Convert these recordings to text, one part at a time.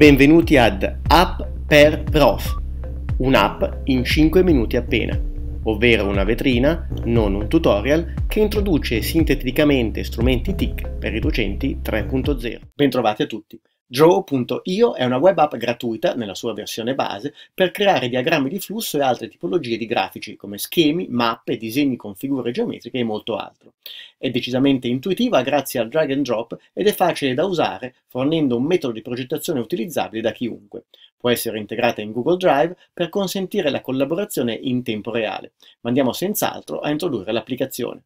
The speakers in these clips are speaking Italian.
Benvenuti ad App per Prof, un'app in 5 minuti appena, ovvero una vetrina, non un tutorial, che introduce sinteticamente strumenti TIC per i docenti 3.0. Bentrovati a tutti. Joe.io è una web app gratuita, nella sua versione base, per creare diagrammi di flusso e altre tipologie di grafici, come schemi, mappe, disegni con figure geometriche e molto altro. È decisamente intuitiva grazie al drag and drop ed è facile da usare, fornendo un metodo di progettazione utilizzabile da chiunque. Può essere integrata in Google Drive per consentire la collaborazione in tempo reale, ma andiamo senz'altro a introdurre l'applicazione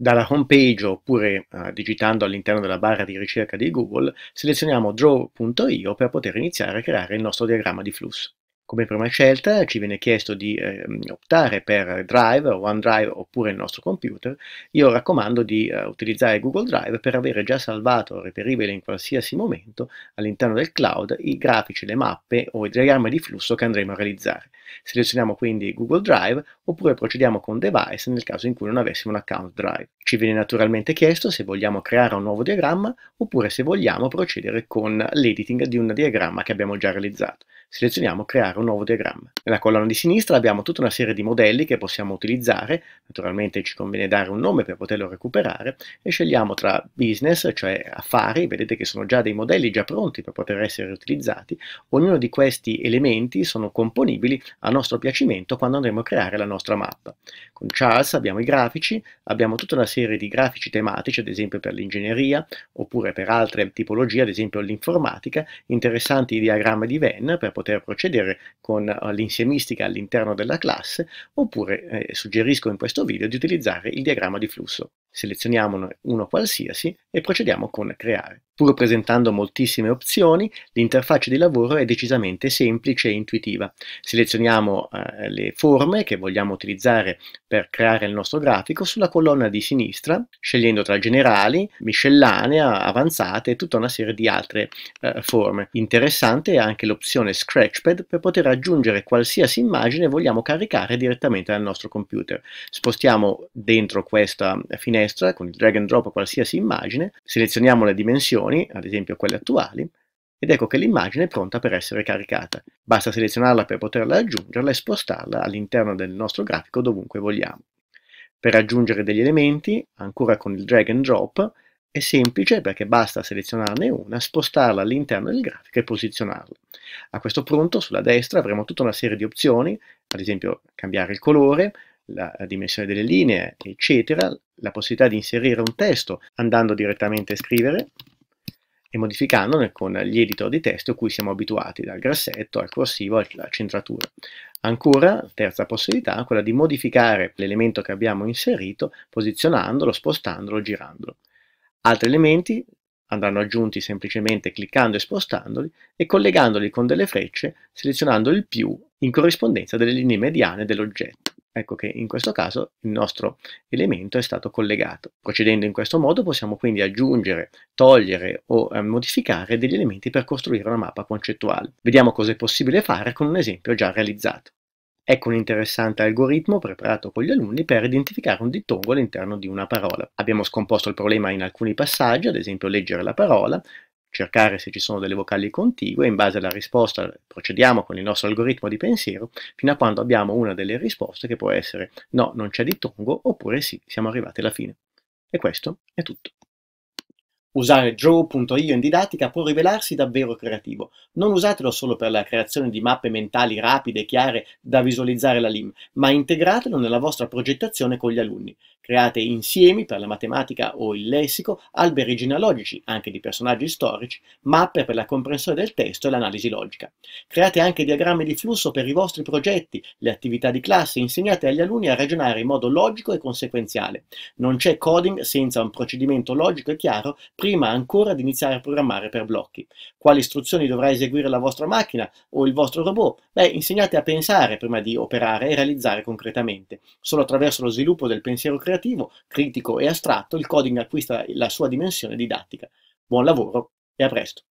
dalla home page oppure uh, digitando all'interno della barra di ricerca di Google, selezioniamo draw.io per poter iniziare a creare il nostro diagramma di flusso. Come prima scelta ci viene chiesto di eh, optare per Drive, OneDrive oppure il nostro computer. Io raccomando di eh, utilizzare Google Drive per avere già salvato, reperibile in qualsiasi momento, all'interno del cloud, i grafici, le mappe o i diagrammi di flusso che andremo a realizzare. Selezioniamo quindi Google Drive oppure procediamo con Device nel caso in cui non avessimo un account Drive. Ci viene naturalmente chiesto se vogliamo creare un nuovo diagramma oppure se vogliamo procedere con l'editing di un diagramma che abbiamo già realizzato selezioniamo creare un nuovo diagramma. Nella colonna di sinistra abbiamo tutta una serie di modelli che possiamo utilizzare, naturalmente ci conviene dare un nome per poterlo recuperare e scegliamo tra business, cioè affari, vedete che sono già dei modelli già pronti per poter essere utilizzati, ognuno di questi elementi sono componibili a nostro piacimento quando andremo a creare la nostra mappa. Con Charles abbiamo i grafici, abbiamo tutta una serie di grafici tematici, ad esempio per l'ingegneria oppure per altre tipologie, ad esempio l'informatica, interessanti diagrammi di Venn per poter poter procedere con eh, l'insiemistica all'interno della classe, oppure eh, suggerisco in questo video di utilizzare il diagramma di flusso. Selezioniamone uno qualsiasi e procediamo con Creare. Pur presentando moltissime opzioni, l'interfaccia di lavoro è decisamente semplice e intuitiva. Selezioniamo eh, le forme che vogliamo utilizzare per creare il nostro grafico sulla colonna di sinistra, scegliendo tra generali, miscellanea, avanzate e tutta una serie di altre eh, forme. Interessante è anche l'opzione Scratchpad per poter aggiungere qualsiasi immagine vogliamo caricare direttamente dal nostro computer. Spostiamo dentro questa finestra finestra con il drag and drop qualsiasi immagine, selezioniamo le dimensioni, ad esempio quelle attuali, ed ecco che l'immagine è pronta per essere caricata. Basta selezionarla per poterla aggiungerla e spostarla all'interno del nostro grafico dovunque vogliamo. Per aggiungere degli elementi, ancora con il drag and drop, è semplice perché basta selezionarne una, spostarla all'interno del grafico e posizionarla. A questo punto sulla destra avremo tutta una serie di opzioni, ad esempio cambiare il colore, la dimensione delle linee, eccetera, la possibilità di inserire un testo andando direttamente a scrivere e modificandone con gli editor di testo a cui siamo abituati, dal grassetto al corsivo alla centratura. Ancora, terza possibilità, quella di modificare l'elemento che abbiamo inserito posizionandolo, spostandolo, girandolo. Altri elementi andranno aggiunti semplicemente cliccando e spostandoli e collegandoli con delle frecce selezionando il più in corrispondenza delle linee mediane dell'oggetto. Ecco che in questo caso il nostro elemento è stato collegato. Procedendo in questo modo possiamo quindi aggiungere, togliere o eh, modificare degli elementi per costruire una mappa concettuale. Vediamo cosa è possibile fare con un esempio già realizzato. Ecco un interessante algoritmo preparato con gli alunni per identificare un dittongo all'interno di una parola. Abbiamo scomposto il problema in alcuni passaggi, ad esempio leggere la parola, cercare se ci sono delle vocali contigue, in base alla risposta procediamo con il nostro algoritmo di pensiero fino a quando abbiamo una delle risposte che può essere no, non c'è di tongo, oppure sì, siamo arrivati alla fine. E questo è tutto. Usare Joe.io in didattica può rivelarsi davvero creativo. Non usatelo solo per la creazione di mappe mentali rapide e chiare da visualizzare la LIM, ma integratelo nella vostra progettazione con gli alunni. Create insiemi per la matematica o il lessico, alberi genealogici, anche di personaggi storici, mappe per la comprensione del testo e l'analisi logica. Create anche diagrammi di flusso per i vostri progetti, le attività di classe, insegnate agli alunni a ragionare in modo logico e conseguenziale. Non c'è coding senza un procedimento logico e chiaro prima prima ancora di iniziare a programmare per blocchi. Quali istruzioni dovrà eseguire la vostra macchina o il vostro robot? Beh, insegnate a pensare prima di operare e realizzare concretamente. Solo attraverso lo sviluppo del pensiero creativo, critico e astratto, il coding acquista la sua dimensione didattica. Buon lavoro e a presto!